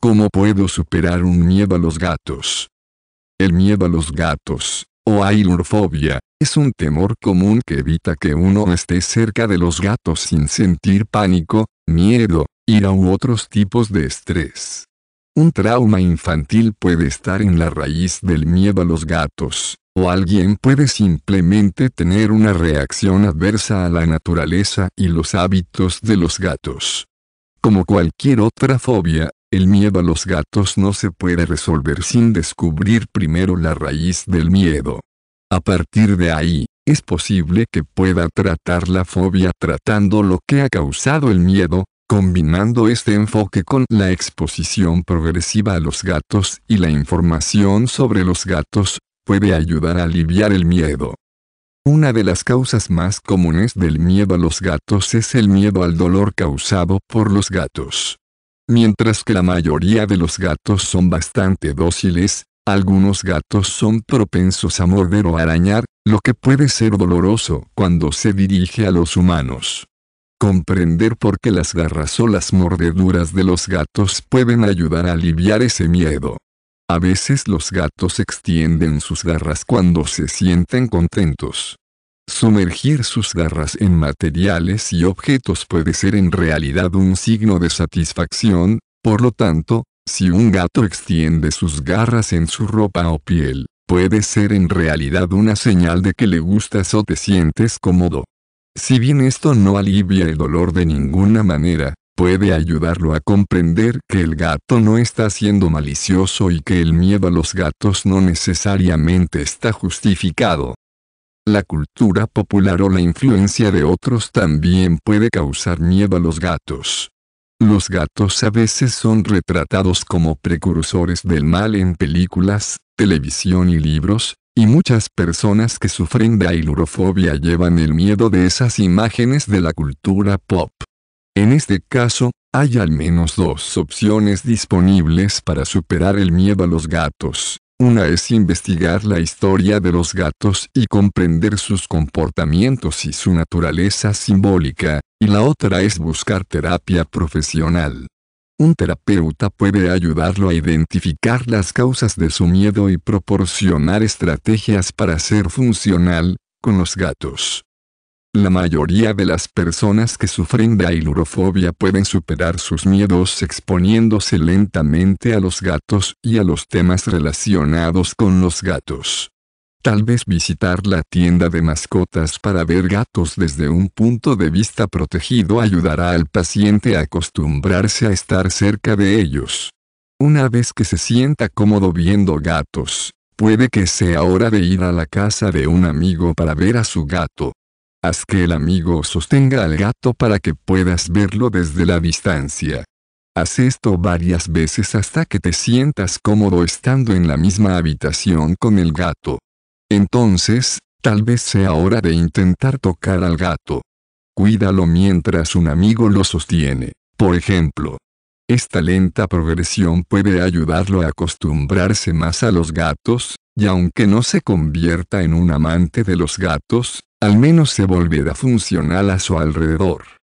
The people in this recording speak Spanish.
¿Cómo puedo superar un miedo a los gatos? El miedo a los gatos, o ailurfobia, es un temor común que evita que uno esté cerca de los gatos sin sentir pánico, miedo, ira u otros tipos de estrés. Un trauma infantil puede estar en la raíz del miedo a los gatos, o alguien puede simplemente tener una reacción adversa a la naturaleza y los hábitos de los gatos. Como cualquier otra fobia, el miedo a los gatos no se puede resolver sin descubrir primero la raíz del miedo. A partir de ahí, es posible que pueda tratar la fobia tratando lo que ha causado el miedo, combinando este enfoque con la exposición progresiva a los gatos y la información sobre los gatos, puede ayudar a aliviar el miedo. Una de las causas más comunes del miedo a los gatos es el miedo al dolor causado por los gatos. Mientras que la mayoría de los gatos son bastante dóciles, algunos gatos son propensos a morder o arañar, lo que puede ser doloroso cuando se dirige a los humanos. Comprender por qué las garras o las mordeduras de los gatos pueden ayudar a aliviar ese miedo. A veces los gatos extienden sus garras cuando se sienten contentos. Sumergir sus garras en materiales y objetos puede ser en realidad un signo de satisfacción, por lo tanto, si un gato extiende sus garras en su ropa o piel, puede ser en realidad una señal de que le gustas o te sientes cómodo. Si bien esto no alivia el dolor de ninguna manera, puede ayudarlo a comprender que el gato no está siendo malicioso y que el miedo a los gatos no necesariamente está justificado. La cultura popular o la influencia de otros también puede causar miedo a los gatos. Los gatos a veces son retratados como precursores del mal en películas, televisión y libros, y muchas personas que sufren de ailurofobia llevan el miedo de esas imágenes de la cultura pop. En este caso, hay al menos dos opciones disponibles para superar el miedo a los gatos. Una es investigar la historia de los gatos y comprender sus comportamientos y su naturaleza simbólica, y la otra es buscar terapia profesional. Un terapeuta puede ayudarlo a identificar las causas de su miedo y proporcionar estrategias para ser funcional con los gatos. La mayoría de las personas que sufren de ailurofobia pueden superar sus miedos exponiéndose lentamente a los gatos y a los temas relacionados con los gatos. Tal vez visitar la tienda de mascotas para ver gatos desde un punto de vista protegido ayudará al paciente a acostumbrarse a estar cerca de ellos. Una vez que se sienta cómodo viendo gatos, puede que sea hora de ir a la casa de un amigo para ver a su gato. Haz que el amigo sostenga al gato para que puedas verlo desde la distancia. Haz esto varias veces hasta que te sientas cómodo estando en la misma habitación con el gato. Entonces, tal vez sea hora de intentar tocar al gato. Cuídalo mientras un amigo lo sostiene, por ejemplo. Esta lenta progresión puede ayudarlo a acostumbrarse más a los gatos, y aunque no se convierta en un amante de los gatos, al menos se volverá funcional a su alrededor.